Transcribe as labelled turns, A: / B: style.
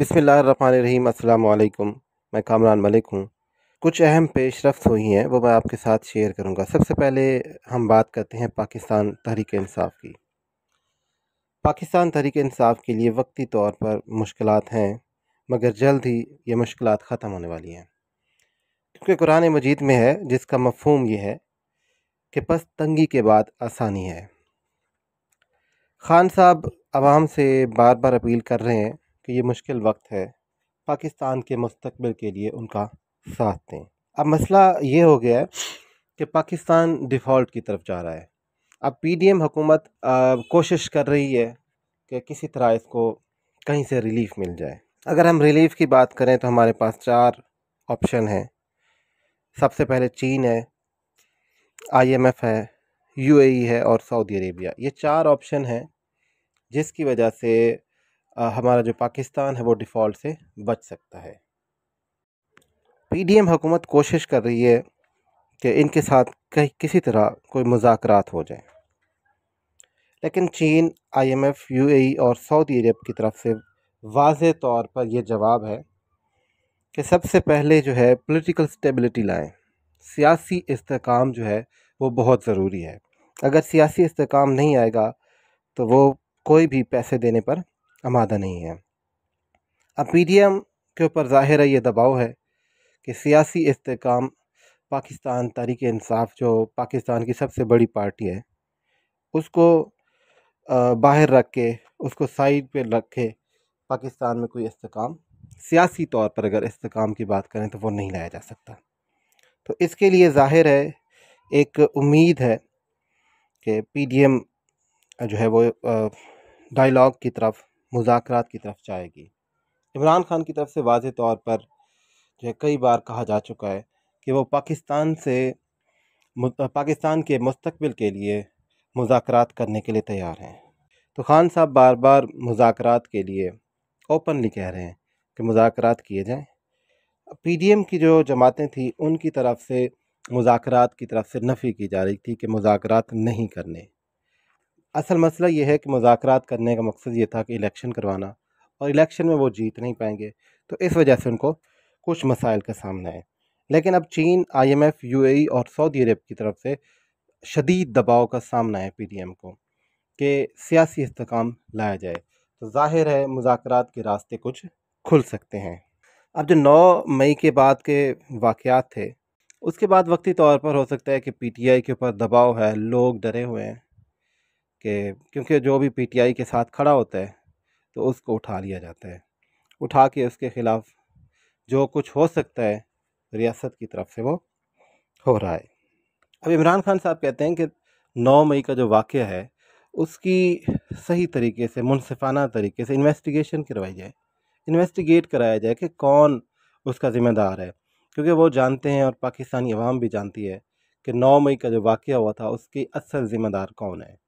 A: बिसमीम अल्लाम मैं कामरान मलिक हूँ कुछ अहम पेश रफ्त हुई हैं वो मैं आपके साथ शेयर करूँगा सबसे पहले हम बात करते हैं पाकिस्तान तहरीक इंसाफ की पाकिस्तान तहरीक इंसाफ के लिए वक्ती तौर पर मुश्किल हैं मगर जल्द ही ये मुश्किल ख़त्म होने वाली हैं क्योंकि कुरान मजीद में है जिसका मफहम यह है कि बस तंगी के बाद आसानी है खान साहब आवाम से बार बार अपील कर रहे हैं कि ये मुश्किल वक्त है पाकिस्तान के मुस्तबिल के लिए उनका साथ दें अब मसला ये हो गया है कि पाकिस्तान डिफ़ॉल्ट की तरफ जा रहा है अब पी डी एम हुकूमत कोशिश कर रही है कि किसी तरह इसको कहीं से रिलीफ मिल जाए अगर हम रिलीफ की बात करें तो हमारे पास चार ऑप्शन हैं सबसे पहले चीन है आईएमएफ है यूएई है और सऊदी अरेबिया ये चार ऑप्शन हैं जिसकी वजह से हमारा जो पाकिस्तान है वो डिफ़ॉल्ट से बच सकता है पीडीएम हुकूमत कोशिश कर रही है कि इनके साथ कहीं किसी तरह कोई मुजाकरात हो जाए लेकिन चीन आईएमएफ, यूएई और सऊदी अरब की तरफ से वाज तौर पर यह जवाब है कि सबसे पहले जो है पॉलिटिकल स्टेबिलिटी लाएं सियासी इसकाम जो है वो बहुत ज़रूरी है अगर सियासी इसकाम नहीं आएगा तो वो कोई भी पैसे देने पर आमादा नहीं है अब पी डी एम के ऊपर ज़ाहिर है ये दबाव है कि सियासी इसकाम पाकिस्तान तारीख इंसाफ जो पाकिस्तान की सबसे बड़ी पार्टी है उसको बाहर रख के उसको साइड पे रख के पाकिस्तान में कोई इसकाम सियासी तौर पर अगर इसकाम की बात करें तो वो नहीं लाया जा सकता तो इसके लिए ज़ाहिर है एक उम्मीद है कि पी डी एम जो है वो डायलॉग की तरफ मुजाकर की तरफ जाएगी इमरान खान की तरफ से वाज तौर पर जो है कई बार कहा जा चुका है कि वो पाकिस्तान से पाकिस्तान के मुस्तबिल के लिए मुजाकर करने के लिए तैयार हैं तो खान साहब बार बार मुजाकर के लिए ओपनली कह रहे हैं कि मुजाकर किए जाएँ पी डी एम की जो जमातें थी उनकी तरफ से मुजाकर की तरफ से नफ़ी की जा रही थी कि मुजाकर नहीं करने असल मसला ये है कि मुजाकर करने का मकसद ये था कि इलेक्शन करवाना और इलेक्शन में वो जीत नहीं पाएंगे तो इस वजह से उनको कुछ मसाइल का सामना है लेकिन अब चीन आईएमएफ यूएई और सऊदी अरब की तरफ से शदीद दबाव का सामना है पीडीएम को कि सियासी इसकाम लाया जाए तो जाहिर है मुजाकर के रास्ते कुछ खुल सकते हैं अब जो नौ मई के बाद के वाक़ात थे उसके बाद वक्ती तौर पर हो सकता है कि पीटीआई के ऊपर दबाव है लोग डरे हुए हैं कि क्योंकि जो भी पीटीआई के साथ खड़ा होता है तो उसको उठा लिया जाता है उठा के उसके ख़िलाफ़ जो कुछ हो सकता है रियासत की तरफ से वो हो रहा है अब इमरान खान साहब कहते हैं कि 9 मई का जो वाक़ है उसकी सही तरीके से मुनफाना तरीके से इन्वेस्टिगेशन करवाई जाए इन्वेस्टिगेट कराया जाए कि कौन उसका ज़िम्मेदार है क्योंकि वो जानते हैं और पाकिस्तानी अवाम भी जानती है कि 9 मई का जो वाक़ हुआ था उसकी असल ज़िम्मेदार कौन है